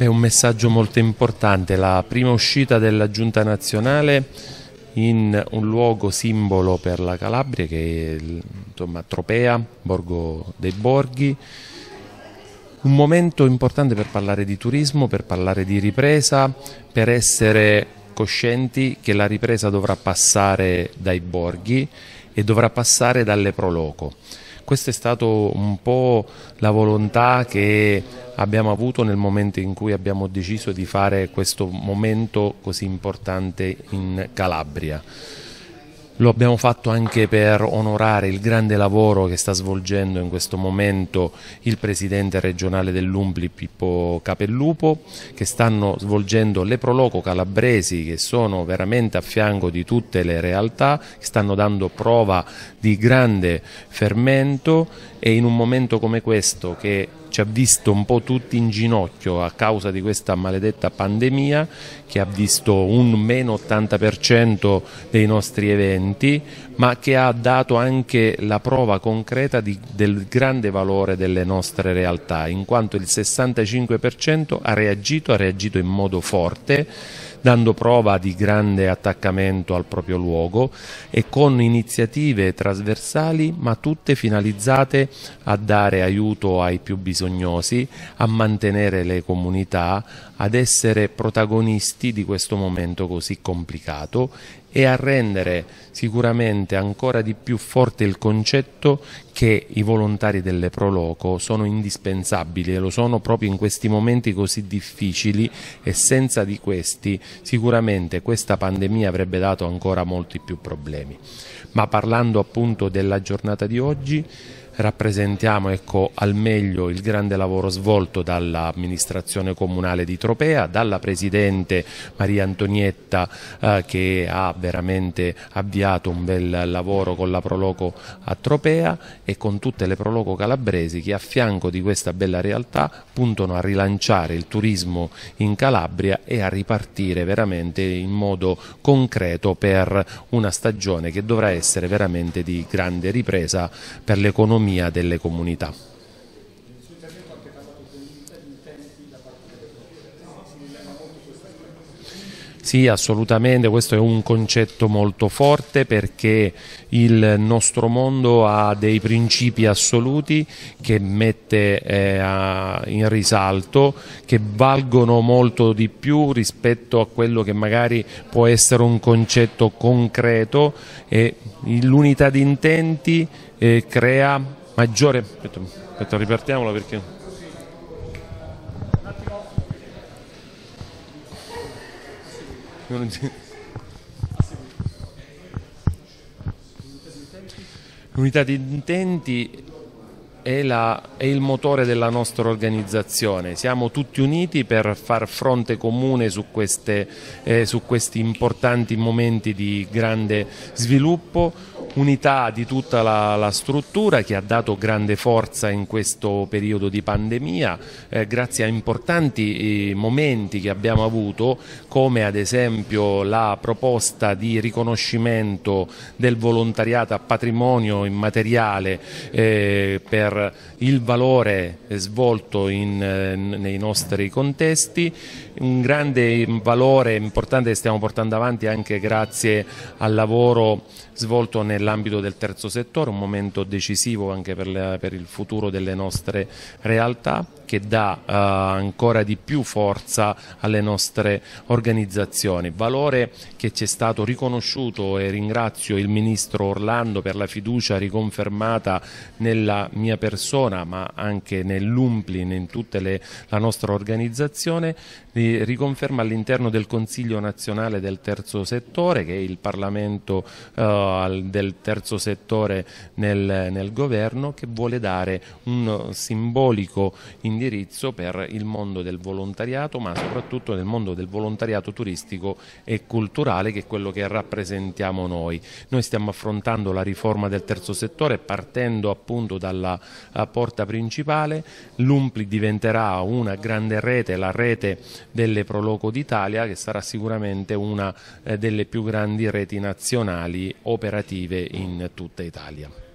È un messaggio molto importante, la prima uscita della giunta nazionale in un luogo simbolo per la Calabria che è insomma, Tropea, Borgo dei Borghi. Un momento importante per parlare di turismo, per parlare di ripresa, per essere coscienti che la ripresa dovrà passare dai borghi e dovrà passare dalle proloco. Questa è stata un po' la volontà che abbiamo avuto nel momento in cui abbiamo deciso di fare questo momento così importante in Calabria. Lo abbiamo fatto anche per onorare il grande lavoro che sta svolgendo in questo momento il presidente regionale dell'Umbli Pippo Capellupo, che stanno svolgendo le proloco calabresi che sono veramente a fianco di tutte le realtà, che stanno dando prova di grande fermento e in un momento come questo che ci ha visto un po' tutti in ginocchio a causa di questa maledetta pandemia che ha visto un meno 80% dei nostri eventi, ma che ha dato anche la prova concreta di, del grande valore delle nostre realtà, in quanto il 65% ha reagito, ha reagito in modo forte dando prova di grande attaccamento al proprio luogo e con iniziative trasversali ma tutte finalizzate a dare aiuto ai più bisognosi, a mantenere le comunità, ad essere protagonisti di questo momento così complicato e a rendere sicuramente ancora di più forte il concetto che i volontari delle Proloco sono indispensabili e lo sono proprio in questi momenti così difficili e senza di questi sicuramente questa pandemia avrebbe dato ancora molti più problemi. Ma parlando appunto della giornata di oggi, rappresentiamo ecco, al meglio il grande lavoro svolto dall'amministrazione comunale di Tropea, dalla Presidente Maria Antonietta eh, che ha veramente avviato un bel lavoro con la Proloco a Tropea e con tutte le Proloco calabresi che a fianco di questa bella realtà puntano a rilanciare il turismo in Calabria e a ripartire veramente in modo concreto per una stagione che dovrà essere veramente di grande ripresa per l'economia l'autonomia delle comunità. Sul terreno anche parlato di tempi da parte delle sì, assolutamente, questo è un concetto molto forte perché il nostro mondo ha dei principi assoluti che mette eh, in risalto, che valgono molto di più rispetto a quello che magari può essere un concetto concreto e l'unità di intenti eh, crea maggiore... Aspetta, aspetta ripartiamolo perché... L'unità di intenti è, la, è, il motore della nostra organizzazione, siamo tutti uniti per far fronte comune su, queste, eh, su questi importanti momenti di grande sviluppo unità di tutta la, la struttura che ha dato grande forza in questo periodo di pandemia eh, grazie a importanti eh, momenti che abbiamo avuto come ad esempio la proposta di riconoscimento del volontariato a patrimonio immateriale eh, per il valore svolto in, eh, nei nostri contesti, un grande valore importante che stiamo portando avanti anche grazie al lavoro svolto nella nell'ambito del terzo settore, un momento decisivo anche per, le, per il futuro delle nostre realtà che dà eh, ancora di più forza alle nostre organizzazioni. Valore che ci è stato riconosciuto e ringrazio il Ministro Orlando per la fiducia riconfermata nella mia persona ma anche nell'Umplin, in tutta la nostra organizzazione, riconferma all'interno del Consiglio nazionale del terzo settore che è il Parlamento eh, del del terzo settore nel, nel governo che vuole dare un simbolico indirizzo per il mondo del volontariato ma soprattutto nel mondo del volontariato turistico e culturale che è quello che rappresentiamo noi. Noi stiamo affrontando la riforma del terzo settore partendo appunto dalla eh, porta principale, l'Umpli diventerà una grande rete, la rete delle Proloco d'Italia che sarà sicuramente una eh, delle più grandi reti nazionali operative in tutta Italia.